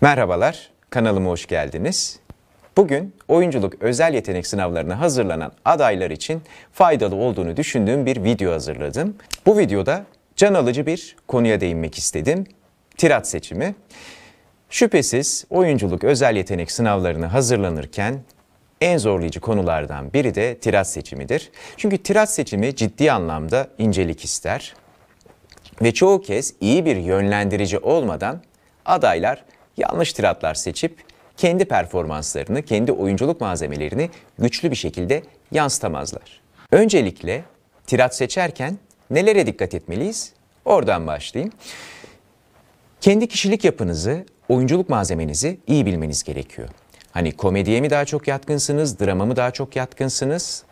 Merhabalar, kanalıma hoş geldiniz. Bugün oyunculuk özel yetenek sınavlarına hazırlanan adaylar için faydalı olduğunu düşündüğüm bir video hazırladım. Bu videoda can alıcı bir konuya değinmek istedim. Tirat seçimi. Şüphesiz oyunculuk özel yetenek sınavlarını hazırlanırken en zorlayıcı konulardan biri de tirat seçimidir. Çünkü tirat seçimi ciddi anlamda incelik ister ve çoğu kez iyi bir yönlendirici olmadan adaylar yanlış tiratlar seçip kendi performanslarını, kendi oyunculuk malzemelerini güçlü bir şekilde yansıtamazlar. Öncelikle tirat seçerken nelere dikkat etmeliyiz? Oradan başlayayım. Kendi kişilik yapınızı, oyunculuk malzemenizi iyi bilmeniz gerekiyor. Hani komediye mi daha çok yatkınsınız, drama mı daha çok yatkınsınız?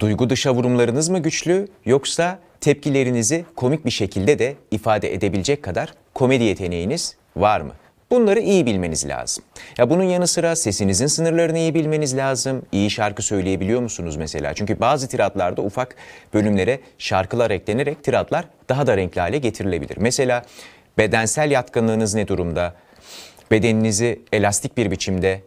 Duygu dışa vurumlarınız mı güçlü yoksa tepkilerinizi komik bir şekilde de ifade edebilecek kadar komedi yeteneğiniz var mı? Bunları iyi bilmeniz lazım. Ya bunun yanı sıra sesinizin sınırlarını iyi bilmeniz lazım. İyi şarkı söyleyebiliyor musunuz mesela? Çünkü bazı tiratlarda ufak bölümlere şarkılar eklenerek tiratlar daha da renkli hale getirilebilir. Mesela bedensel yatkınlığınız ne durumda? Bedeninizi elastik bir biçimde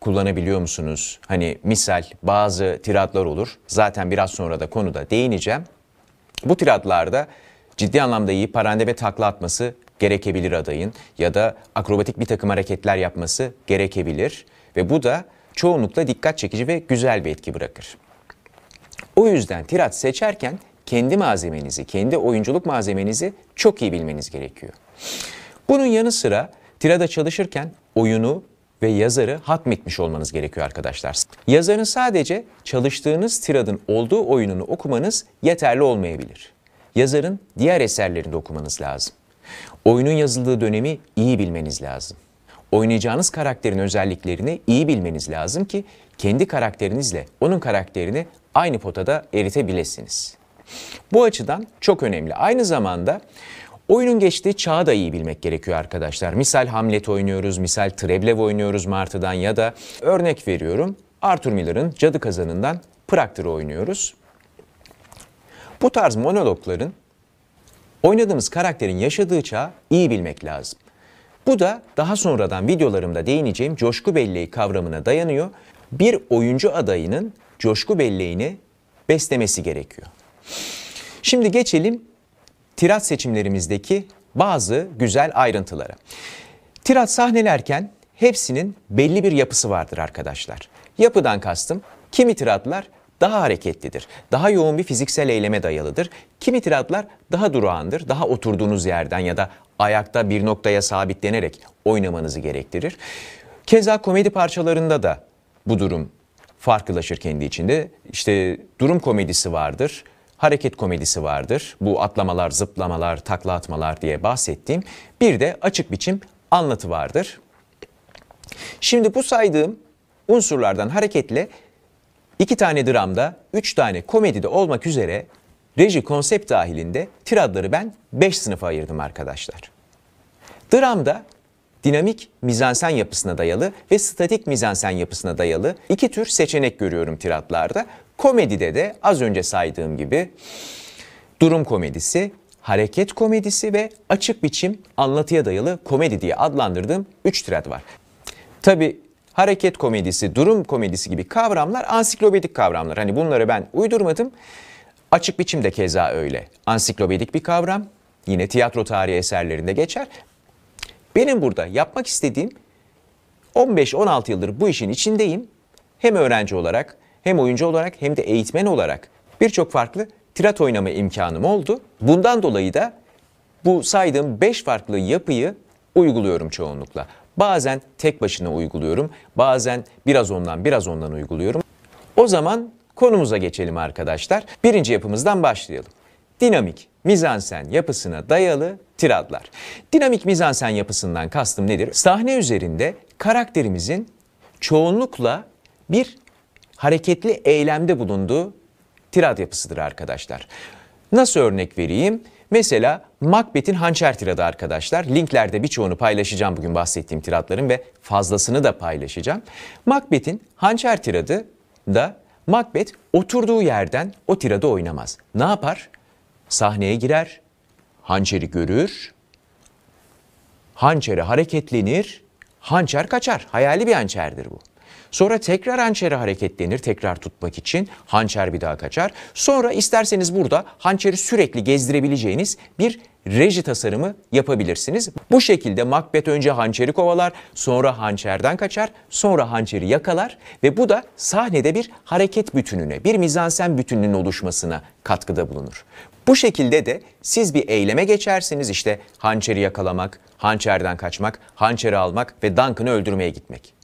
kullanabiliyor musunuz? Hani misal bazı tiratlar olur. Zaten biraz sonra da konuda değineceğim. Bu tiratlarda ciddi anlamda iyi parandebe takla atması gerekebilir adayın ya da akrobatik bir takım hareketler yapması gerekebilir ve bu da çoğunlukla dikkat çekici ve güzel bir etki bırakır. O yüzden tirat seçerken kendi malzemenizi, kendi oyunculuk malzemenizi çok iyi bilmeniz gerekiyor. Bunun yanı sıra tirada çalışırken oyunu ve yazarı hatmetmiş olmanız gerekiyor arkadaşlar. Yazarın sadece çalıştığınız tiradın olduğu oyununu okumanız yeterli olmayabilir. Yazarın diğer eserlerini de okumanız lazım. Oyunun yazıldığı dönemi iyi bilmeniz lazım. Oynayacağınız karakterin özelliklerini iyi bilmeniz lazım ki kendi karakterinizle onun karakterini aynı potada eritebilesiniz. Bu açıdan çok önemli. Aynı zamanda oyunun geçtiği çağı da iyi bilmek gerekiyor arkadaşlar. Misal Hamlet oynuyoruz, misal Treblev oynuyoruz Martı'dan ya da örnek veriyorum Arthur Miller'ın Cadı Kazanı'ndan Praktır oynuyoruz. Bu tarz monologların Oynadığımız karakterin yaşadığı çağı iyi bilmek lazım. Bu da daha sonradan videolarımda değineceğim coşku belleği kavramına dayanıyor. Bir oyuncu adayının coşku belleğini beslemesi gerekiyor. Şimdi geçelim tirat seçimlerimizdeki bazı güzel ayrıntılara. Tirat sahnelerken hepsinin belli bir yapısı vardır arkadaşlar. Yapıdan kastım kimi tiratlar daha hareketlidir, daha yoğun bir fiziksel eyleme dayalıdır. Kimi tiratlar daha durağandır, daha oturduğunuz yerden ya da ayakta bir noktaya sabitlenerek oynamanızı gerektirir. Keza komedi parçalarında da bu durum farklılaşır kendi içinde. İşte durum komedisi vardır, hareket komedisi vardır. Bu atlamalar, zıplamalar, takla atmalar diye bahsettiğim. Bir de açık biçim anlatı vardır. Şimdi bu saydığım unsurlardan hareketle İki tane dramda, üç tane komedide olmak üzere reji konsept dahilinde tiradları ben beş sınıfa ayırdım arkadaşlar. Dramda dinamik mizansen yapısına dayalı ve statik mizansen yapısına dayalı iki tür seçenek görüyorum tiratlarda. Komedide de az önce saydığım gibi durum komedisi, hareket komedisi ve açık biçim anlatıya dayalı komedi diye adlandırdığım üç tirat var. Tabi hareket komedisi, durum komedisi gibi kavramlar ansiklopedik kavramlar. Hani bunları ben uydurmadım. Açık biçimde keza öyle. Ansiklopedik bir kavram. Yine tiyatro tarihi eserlerinde geçer. Benim burada yapmak istediğim 15-16 yıldır bu işin içindeyim. Hem öğrenci olarak, hem oyuncu olarak, hem de eğitmen olarak birçok farklı tirat oynama imkanım oldu. Bundan dolayı da bu saydığım 5 farklı yapıyı uyguluyorum çoğunlukla. Bazen tek başına uyguluyorum, bazen biraz ondan biraz ondan uyguluyorum. O zaman konumuza geçelim arkadaşlar. Birinci yapımızdan başlayalım. Dinamik mizansen yapısına dayalı tiradlar. Dinamik mizansen yapısından kastım nedir? Sahne üzerinde karakterimizin çoğunlukla bir hareketli eylemde bulunduğu tirad yapısıdır arkadaşlar. Nasıl örnek vereyim? Mesela Macbeth'in hançer tiradı arkadaşlar. Linklerde birçoğunu paylaşacağım bugün bahsettiğim tiratların ve fazlasını da paylaşacağım. Macbeth'in hançer tiradı da Macbeth oturduğu yerden o tiradı oynamaz. Ne yapar? Sahneye girer, hançeri görür, hançeri hareketlenir, hançer kaçar. Hayali bir hançerdir bu. Sonra tekrar hançeri hareketlenir tekrar tutmak için. Hançer bir daha kaçar. Sonra isterseniz burada hançeri sürekli gezdirebileceğiniz bir reji tasarımı yapabilirsiniz. Bu şekilde Macbeth önce hançeri kovalar, sonra hançerden kaçar, sonra hançeri yakalar ve bu da sahnede bir hareket bütününe, bir mizansen bütününün oluşmasına katkıda bulunur. Bu şekilde de siz bir eyleme geçersiniz işte hançeri yakalamak, hançerden kaçmak, hançeri almak ve Duncan'ı öldürmeye gitmek.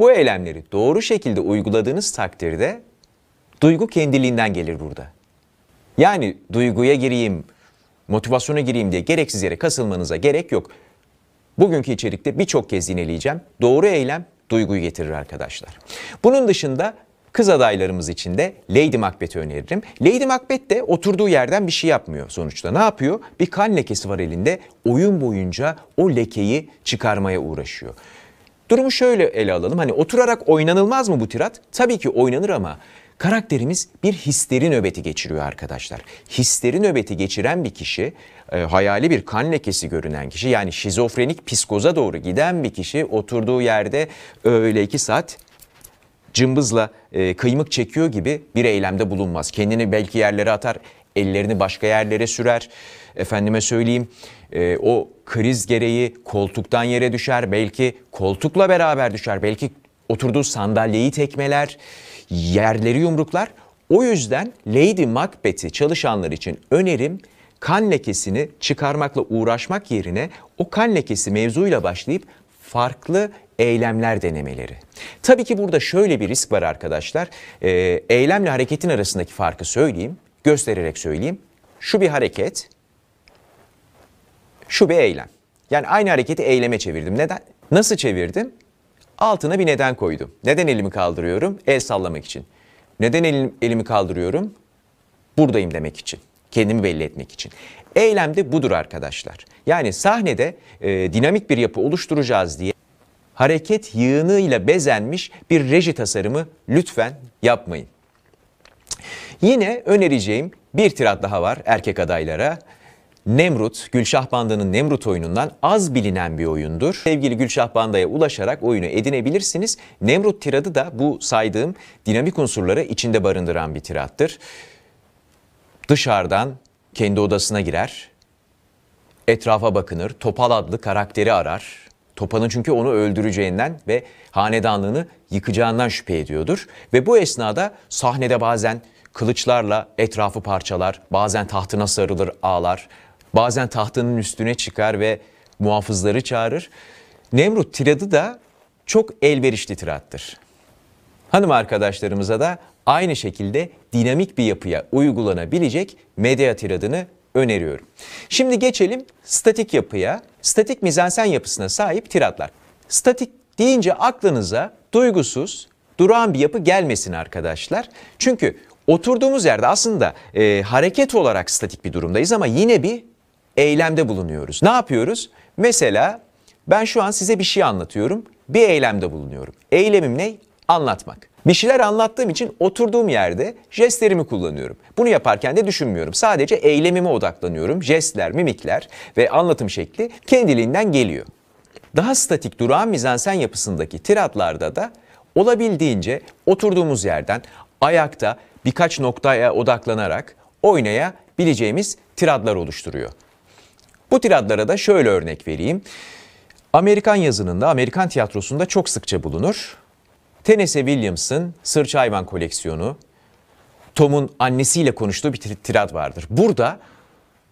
Bu eylemleri doğru şekilde uyguladığınız takdirde duygu kendiliğinden gelir burada. Yani duyguya gireyim, motivasyona gireyim diye gereksiz yere kasılmanıza gerek yok. Bugünkü içerikte birçok kez dinleyeceğim. Doğru eylem duyguyu getirir arkadaşlar. Bunun dışında kız adaylarımız için de Lady Macbeth'i öneririm. Lady Macbeth de oturduğu yerden bir şey yapmıyor sonuçta. Ne yapıyor? Bir kan lekesi var elinde. Oyun boyunca o lekeyi çıkarmaya uğraşıyor. Durumu şöyle ele alalım. Hani oturarak oynanılmaz mı bu tirat? Tabii ki oynanır ama Karakterimiz bir hisleri nöbeti geçiriyor arkadaşlar. Hisleri nöbeti geçiren bir kişi, e, hayali bir kan lekesi görünen kişi yani şizofrenik psikoza doğru giden bir kişi oturduğu yerde öyle iki saat cımbızla e, kıymık çekiyor gibi bir eylemde bulunmaz. Kendini belki yerlere atar, ellerini başka yerlere sürer. Efendime söyleyeyim e, o kriz gereği koltuktan yere düşer, belki koltukla beraber düşer, belki oturduğu sandalyeyi tekmeler, yerleri yumruklar. O yüzden Lady Macbeth'i çalışanlar için önerim kan lekesini çıkarmakla uğraşmak yerine o kan lekesi mevzuyla başlayıp farklı eylemler denemeleri. Tabii ki burada şöyle bir risk var arkadaşlar. Ee, eylemle hareketin arasındaki farkı söyleyeyim, göstererek söyleyeyim. Şu bir hareket, şu bir eylem. Yani aynı hareketi eyleme çevirdim. Neden? Nasıl çevirdim? Altına bir neden koydum. Neden elimi kaldırıyorum? El sallamak için. Neden elim, elimi kaldırıyorum? Buradayım demek için. Kendimi belli etmek için. Eylem de budur arkadaşlar. Yani sahnede e, dinamik bir yapı oluşturacağız diye hareket yığınıyla bezenmiş bir reji tasarımı lütfen yapmayın. Yine önereceğim bir tirat daha var erkek adaylara. Nemrut, Gülşah Banda'nın Nemrut oyunundan az bilinen bir oyundur. Sevgili Gülşah Banda'ya ulaşarak oyunu edinebilirsiniz. Nemrut tiradı da bu saydığım dinamik unsurları içinde barındıran bir tirattır. Dışarıdan kendi odasına girer, etrafa bakınır, Topal adlı karakteri arar. Topan'ın çünkü onu öldüreceğinden ve hanedanlığını yıkacağından şüphe ediyordur. Ve bu esnada sahnede bazen kılıçlarla etrafı parçalar, bazen tahtına sarılır ağlar, Bazen tahtının üstüne çıkar ve muhafızları çağırır. Nemrut tiradı da çok elverişli tirattır. Hanım arkadaşlarımıza da aynı şekilde dinamik bir yapıya uygulanabilecek medya tiradını öneriyorum. Şimdi geçelim statik yapıya, statik mizansen yapısına sahip tiratlar. Statik deyince aklınıza duygusuz, duran bir yapı gelmesin arkadaşlar. Çünkü oturduğumuz yerde aslında e, hareket olarak statik bir durumdayız ama yine bir eylemde bulunuyoruz. Ne yapıyoruz? Mesela ben şu an size bir şey anlatıyorum. Bir eylemde bulunuyorum. Eylemim ne? Anlatmak. Bir şeyler anlattığım için oturduğum yerde jestlerimi kullanıyorum. Bunu yaparken de düşünmüyorum. Sadece eylemime odaklanıyorum. Jestler, mimikler ve anlatım şekli kendiliğinden geliyor. Daha statik durağan mizansen yapısındaki tiratlarda da olabildiğince oturduğumuz yerden ayakta birkaç noktaya odaklanarak oynayabileceğimiz tiradlar oluşturuyor. Bu tiradlara da şöyle örnek vereyim. Amerikan yazınında, Amerikan tiyatrosunda çok sıkça bulunur. Tennessee Williams'ın Sırça Hayvan Koleksiyonu, Tom'un annesiyle konuştuğu bir tirad vardır. Burada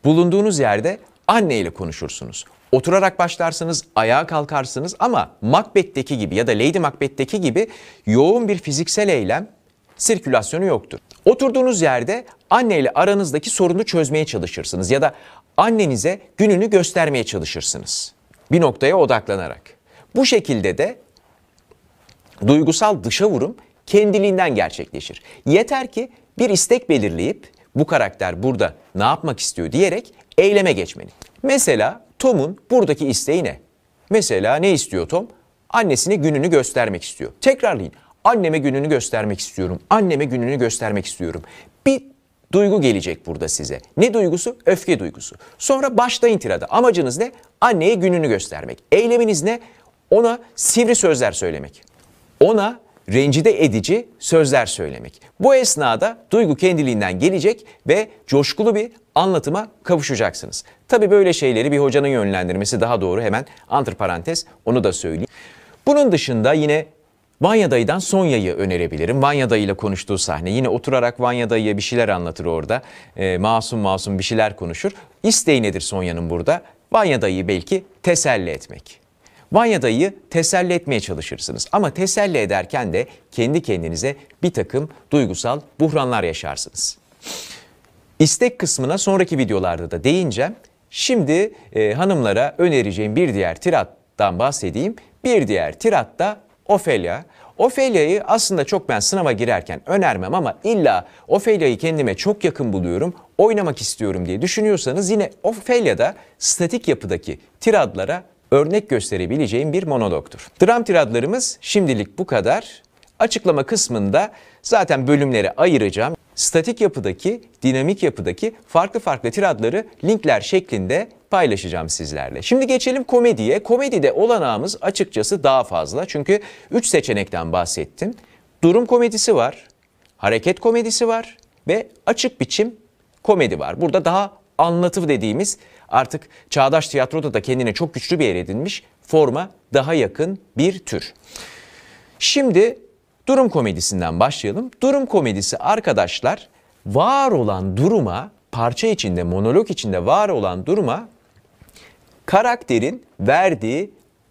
bulunduğunuz yerde anneyle konuşursunuz. Oturarak başlarsınız, ayağa kalkarsınız ama Macbeth'teki gibi ya da Lady Macbeth'teki gibi yoğun bir fiziksel eylem sirkülasyonu yoktur. Oturduğunuz yerde anneyle aranızdaki sorunu çözmeye çalışırsınız ya da annenize gününü göstermeye çalışırsınız. Bir noktaya odaklanarak. Bu şekilde de duygusal dışa vurum kendiliğinden gerçekleşir. Yeter ki bir istek belirleyip bu karakter burada ne yapmak istiyor diyerek eyleme geçmeli. Mesela Tom'un buradaki isteği ne? Mesela ne istiyor Tom? Annesine gününü göstermek istiyor. Tekrarlayın. Anneme gününü göstermek istiyorum. Anneme gününü göstermek istiyorum. Bir duygu gelecek burada size. Ne duygusu? Öfke duygusu. Sonra başlayın tirada. Amacınız ne? Anneye gününü göstermek. Eyleminiz ne? Ona sivri sözler söylemek. Ona rencide edici sözler söylemek. Bu esnada duygu kendiliğinden gelecek ve coşkulu bir anlatıma kavuşacaksınız. Tabi böyle şeyleri bir hocanın yönlendirmesi daha doğru hemen antre parantez onu da söyleyeyim. Bunun dışında yine Vanya dayıdan Sonya'yı önerebilirim. Vanya Dayı ile konuştuğu sahne. Yine oturarak Vanya dayıya bir şeyler anlatır orada. E, masum masum bir şeyler konuşur. İsteği nedir Sonya'nın burada? Vanya dayıyı belki teselli etmek. Vanya dayıyı teselli etmeye çalışırsınız. Ama teselli ederken de kendi kendinize bir takım duygusal buhranlar yaşarsınız. İstek kısmına sonraki videolarda da değineceğim. Şimdi e, hanımlara önereceğim bir diğer tirattan bahsedeyim. Bir diğer da. Ofelya. Ofelya'yı aslında çok ben sınava girerken önermem ama illa Ofelya'yı kendime çok yakın buluyorum, oynamak istiyorum diye düşünüyorsanız yine Ofelya'da statik yapıdaki tiradlara örnek gösterebileceğim bir monologtur. Dram tiradlarımız şimdilik bu kadar. Açıklama kısmında Zaten bölümlere ayıracağım. Statik yapıdaki, dinamik yapıdaki farklı farklı tiradları linkler şeklinde paylaşacağım sizlerle. Şimdi geçelim komediye. Komedide olanağımız açıkçası daha fazla. Çünkü 3 seçenekten bahsettim. Durum komedisi var, hareket komedisi var ve açık biçim komedi var. Burada daha anlatı dediğimiz artık çağdaş tiyatroda da kendine çok güçlü bir yer edinmiş forma daha yakın bir tür. Şimdi Durum komedisinden başlayalım. Durum komedisi arkadaşlar var olan duruma, parça içinde, monolog içinde var olan duruma karakterin verdiği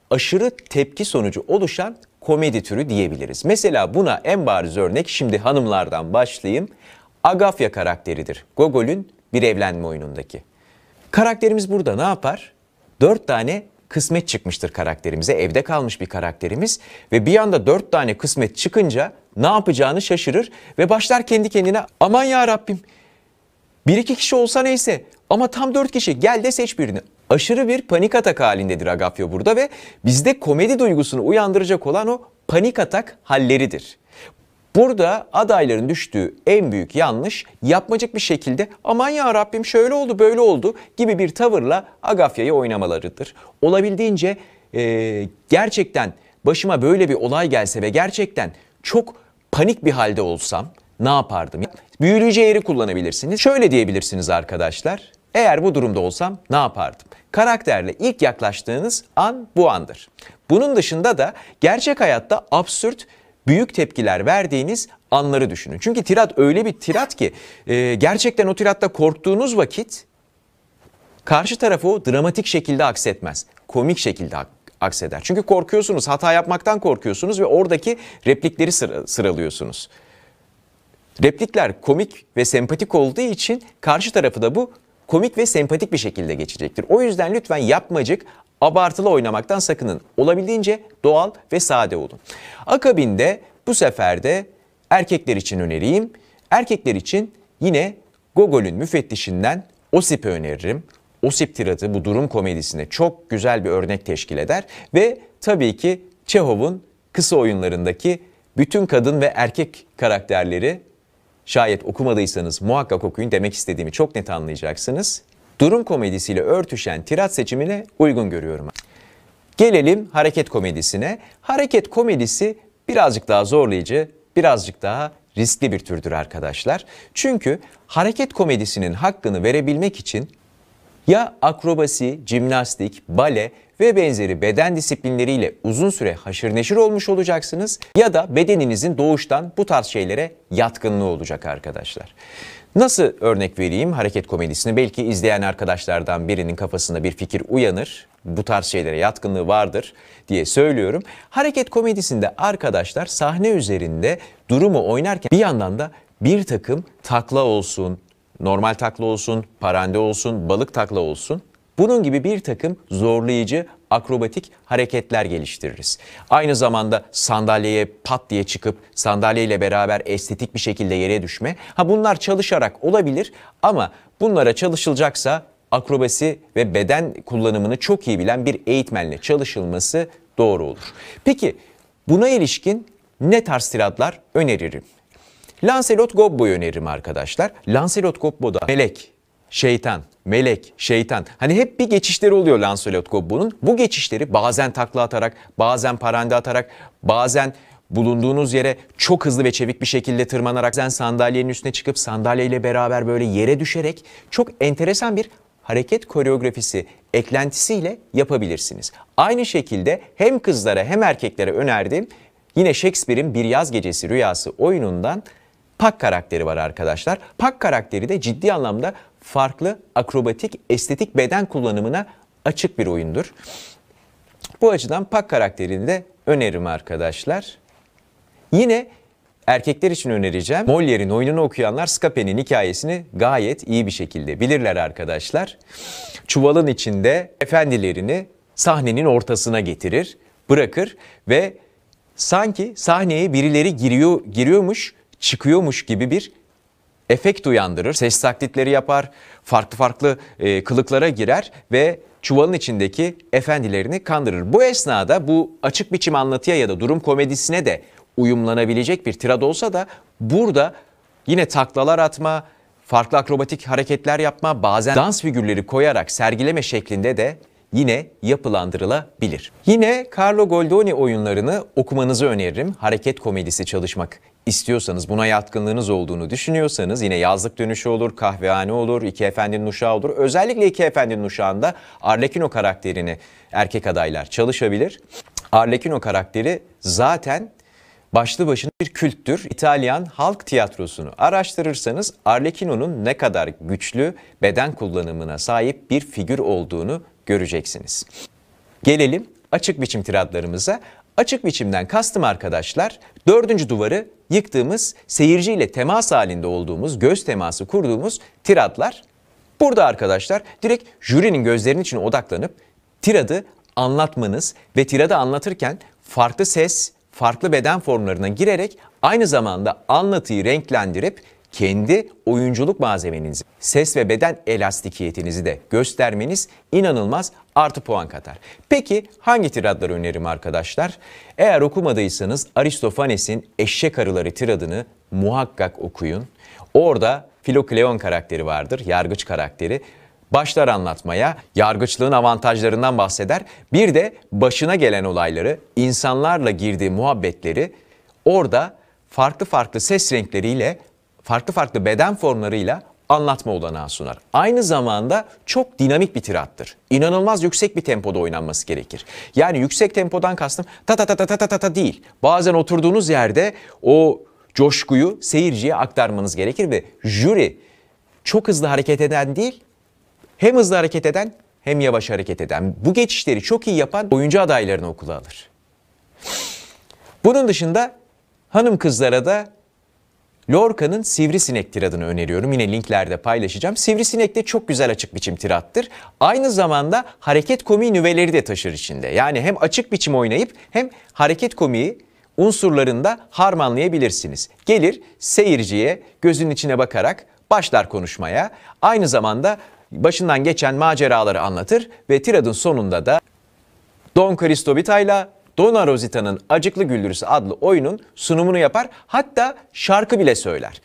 aşırı tepki sonucu oluşan komedi türü diyebiliriz. Mesela buna en bariz örnek şimdi hanımlardan başlayayım. Agafya karakteridir. Gogol'ün bir evlenme oyunundaki. Karakterimiz burada ne yapar? Dört tane kısmet çıkmıştır karakterimize. Evde kalmış bir karakterimiz ve bir anda dört tane kısmet çıkınca ne yapacağını şaşırır ve başlar kendi kendine aman ya Rabbim bir iki kişi olsa neyse ama tam dört kişi gel de seç birini. Aşırı bir panik atak halindedir Agapyo burada ve bizde komedi duygusunu uyandıracak olan o panik atak halleridir. Burada adayların düştüğü en büyük yanlış yapmacık bir şekilde aman ya Rabbim şöyle oldu böyle oldu gibi bir tavırla Agafya'yı oynamalarıdır. Olabildiğince e, gerçekten başıma böyle bir olay gelse ve gerçekten çok panik bir halde olsam ne yapardım? Büyüleyici yeri kullanabilirsiniz. Şöyle diyebilirsiniz arkadaşlar. Eğer bu durumda olsam ne yapardım? Karakterle ilk yaklaştığınız an bu andır. Bunun dışında da gerçek hayatta absürt büyük tepkiler verdiğiniz anları düşünün. Çünkü tirat öyle bir tirat ki e, gerçekten o tiratta korktuğunuz vakit karşı tarafı dramatik şekilde aksetmez. Komik şekilde akseder. Çünkü korkuyorsunuz, hata yapmaktan korkuyorsunuz ve oradaki replikleri sıra sıralıyorsunuz. Replikler komik ve sempatik olduğu için karşı tarafı da bu komik ve sempatik bir şekilde geçecektir. O yüzden lütfen yapmacık, abartılı oynamaktan sakının. Olabildiğince doğal ve sade olun. Akabinde bu sefer de erkekler için önereyim. Erkekler için yine Gogol'ün müfettişinden Osip'i öneririm. Osip tiratı bu durum komedisine çok güzel bir örnek teşkil eder ve tabii ki Çehov'un kısa oyunlarındaki bütün kadın ve erkek karakterleri şayet okumadıysanız muhakkak okuyun demek istediğimi çok net anlayacaksınız durum komedisiyle örtüşen tirat seçimine uygun görüyorum. Gelelim hareket komedisine. Hareket komedisi birazcık daha zorlayıcı, birazcık daha riskli bir türdür arkadaşlar. Çünkü hareket komedisinin hakkını verebilmek için ya akrobasi, jimnastik, bale ve benzeri beden disiplinleriyle uzun süre haşır neşir olmuş olacaksınız ya da bedeninizin doğuştan bu tarz şeylere yatkınlığı olacak arkadaşlar. Nasıl örnek vereyim hareket komedisini? Belki izleyen arkadaşlardan birinin kafasında bir fikir uyanır. Bu tarz şeylere yatkınlığı vardır diye söylüyorum. Hareket komedisinde arkadaşlar sahne üzerinde durumu oynarken bir yandan da bir takım takla olsun, normal takla olsun, parande olsun, balık takla olsun bunun gibi bir takım zorlayıcı akrobatik hareketler geliştiririz. Aynı zamanda sandalyeye pat diye çıkıp sandalyeyle beraber estetik bir şekilde yere düşme. Ha bunlar çalışarak olabilir ama bunlara çalışılacaksa akrobasi ve beden kullanımını çok iyi bilen bir eğitmenle çalışılması doğru olur. Peki buna ilişkin ne tarz tiratlar öneririm? Lancelot Gobbo'yu öneririm arkadaşlar. Lancelot gobbo da melek, şeytan, melek, şeytan. Hani hep bir geçişleri oluyor Lancelot Gobbo'nun. Bu geçişleri bazen takla atarak, bazen paranda atarak, bazen bulunduğunuz yere çok hızlı ve çevik bir şekilde tırmanarak, sen sandalyenin üstüne çıkıp sandalyeyle beraber böyle yere düşerek çok enteresan bir hareket koreografisi eklentisiyle yapabilirsiniz. Aynı şekilde hem kızlara hem erkeklere önerdiğim yine Shakespeare'in Bir Yaz Gecesi Rüyası oyunundan Pak karakteri var arkadaşlar. Pak karakteri de ciddi anlamda farklı akrobatik, estetik beden kullanımına açık bir oyundur. Bu açıdan Pak karakterini de öneririm arkadaşlar. Yine erkekler için önereceğim. Molière'in oyununu okuyanlar Skape'nin hikayesini gayet iyi bir şekilde bilirler arkadaşlar. Çuvalın içinde efendilerini sahnenin ortasına getirir, bırakır ve sanki sahneye birileri giriyor giriyormuş, çıkıyormuş gibi bir efekt uyandırır. Ses taklitleri yapar, farklı farklı e, kılıklara girer ve çuvalın içindeki efendilerini kandırır. Bu esnada bu açık biçim anlatıya ya da durum komedisine de uyumlanabilecek bir tirad olsa da burada yine taklalar atma, farklı akrobatik hareketler yapma, bazen dans figürleri koyarak sergileme şeklinde de yine yapılandırılabilir. Yine Carlo Goldoni oyunlarını okumanızı öneririm. Hareket komedisi çalışmak istiyorsanız, buna yatkınlığınız olduğunu düşünüyorsanız yine yazlık dönüşü olur, kahvehane olur, iki efendinin uşağı olur. Özellikle iki efendinin uşağında Arlekino karakterini erkek adaylar çalışabilir. Arlekino karakteri zaten başlı başına bir kültür, İtalyan halk tiyatrosunu araştırırsanız Arlekino'nun ne kadar güçlü beden kullanımına sahip bir figür olduğunu göreceksiniz. Gelelim açık biçim tiratlarımıza. Açık biçimden kastım arkadaşlar dördüncü duvarı yıktığımız seyirciyle temas halinde olduğumuz göz teması kurduğumuz tiratlar. Burada arkadaşlar direkt jürinin gözlerinin için odaklanıp tiradı anlatmanız ve tiradı anlatırken farklı ses, farklı beden formlarına girerek aynı zamanda anlatıyı renklendirip kendi oyunculuk malzemenizi, ses ve beden elastikiyetinizi de göstermeniz inanılmaz artı puan katar. Peki hangi tiradları öneririm arkadaşlar? Eğer okumadıysanız Aristofanes'in Eşek Arıları tiradını muhakkak okuyun. Orada Filokleon karakteri vardır, yargıç karakteri. Başlar anlatmaya, yargıçlığın avantajlarından bahseder. Bir de başına gelen olayları, insanlarla girdiği muhabbetleri orada farklı farklı ses renkleriyle farklı farklı beden formlarıyla anlatma olanağı sunar. Aynı zamanda çok dinamik bir tirattır. İnanılmaz yüksek bir tempoda oynanması gerekir. Yani yüksek tempodan kastım ta ta ta ta ta ta ta ta değil. Bazen oturduğunuz yerde o coşkuyu seyirciye aktarmanız gerekir ve jüri çok hızlı hareket eden değil, hem hızlı hareket eden hem yavaş hareket eden. Bu geçişleri çok iyi yapan oyuncu adaylarını okula alır. Bunun dışında hanım kızlara da Lorca'nın Sivrisinek tiradını öneriyorum. Yine linklerde paylaşacağım. Sivrisinek de çok güzel açık biçim tirattır. Aynı zamanda hareket komiği nüveleri de taşır içinde. Yani hem açık biçim oynayıp hem hareket komiği unsurlarında harmanlayabilirsiniz. Gelir seyirciye gözün içine bakarak başlar konuşmaya. Aynı zamanda başından geçen maceraları anlatır ve tiradın sonunda da Don Cristo Vita'yla Donna Rosita'nın Acıklı Güldürüsü adlı oyunun sunumunu yapar. Hatta şarkı bile söyler.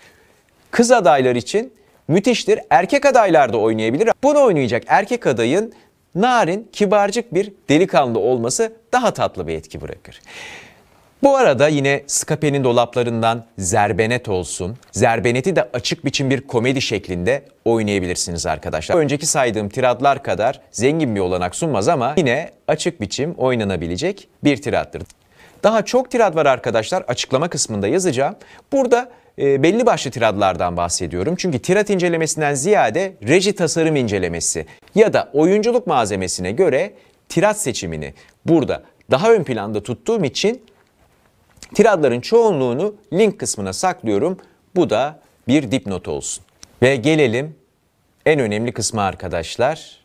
Kız adaylar için müthiştir. Erkek adaylar da oynayabilir. Bunu oynayacak erkek adayın narin, kibarcık bir delikanlı olması daha tatlı bir etki bırakır. Bu arada yine Skape'nin dolaplarından Zerbenet olsun. Zerbenet'i de açık biçim bir komedi şeklinde oynayabilirsiniz arkadaşlar. Önceki saydığım tiradlar kadar zengin bir olanak sunmaz ama yine açık biçim oynanabilecek bir tirattır. Daha çok tirad var arkadaşlar. Açıklama kısmında yazacağım. Burada e, belli başlı tiradlardan bahsediyorum. Çünkü tirat incelemesinden ziyade reji tasarım incelemesi ya da oyunculuk malzemesine göre tirat seçimini burada daha ön planda tuttuğum için Tiradların çoğunluğunu link kısmına saklıyorum. Bu da bir dipnot olsun. Ve gelelim en önemli kısma arkadaşlar.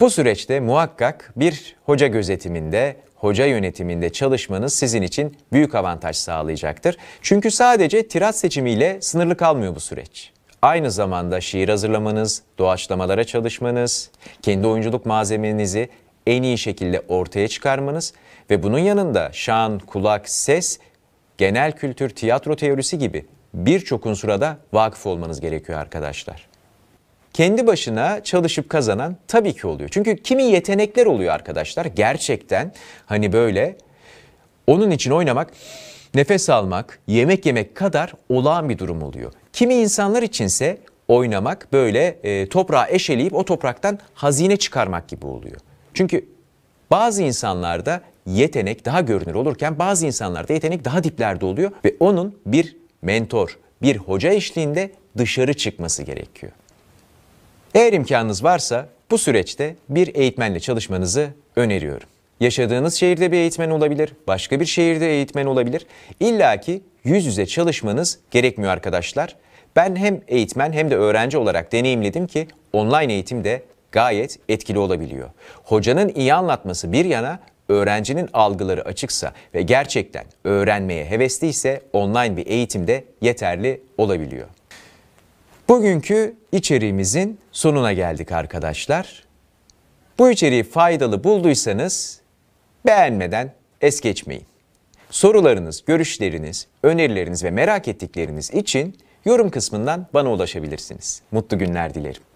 Bu süreçte muhakkak bir hoca gözetiminde, hoca yönetiminde çalışmanız sizin için büyük avantaj sağlayacaktır. Çünkü sadece tirat seçimiyle sınırlı kalmıyor bu süreç. Aynı zamanda şiir hazırlamanız, doğaçlamalara çalışmanız, kendi oyunculuk malzemenizi en iyi şekilde ortaya çıkarmanız ve bunun yanında şan, kulak, ses, genel kültür, tiyatro teorisi gibi birçok unsura da vakıf olmanız gerekiyor arkadaşlar. Kendi başına çalışıp kazanan tabii ki oluyor. Çünkü kimi yetenekler oluyor arkadaşlar. Gerçekten hani böyle onun için oynamak nefes almak, yemek yemek kadar olağan bir durum oluyor. Kimi insanlar içinse oynamak böyle e, toprağa eşeleyip o topraktan hazine çıkarmak gibi oluyor. Çünkü bazı insanlarda yetenek daha görünür olurken bazı insanlarda yetenek daha diplerde oluyor ve onun bir mentor, bir hoca eşliğinde dışarı çıkması gerekiyor. Eğer imkanınız varsa bu süreçte bir eğitmenle çalışmanızı öneriyorum. Yaşadığınız şehirde bir eğitmen olabilir, başka bir şehirde eğitmen olabilir. İlla ki yüz yüze çalışmanız gerekmiyor arkadaşlar. Ben hem eğitmen hem de öğrenci olarak deneyimledim ki online eğitim de gayet etkili olabiliyor. Hocanın iyi anlatması bir yana öğrencinin algıları açıksa ve gerçekten öğrenmeye hevesliyse online bir eğitimde yeterli olabiliyor. Bugünkü içeriğimizin sonuna geldik arkadaşlar. Bu içeriği faydalı bulduysanız beğenmeden es geçmeyin. Sorularınız, görüşleriniz, önerileriniz ve merak ettikleriniz için yorum kısmından bana ulaşabilirsiniz. Mutlu günler dilerim.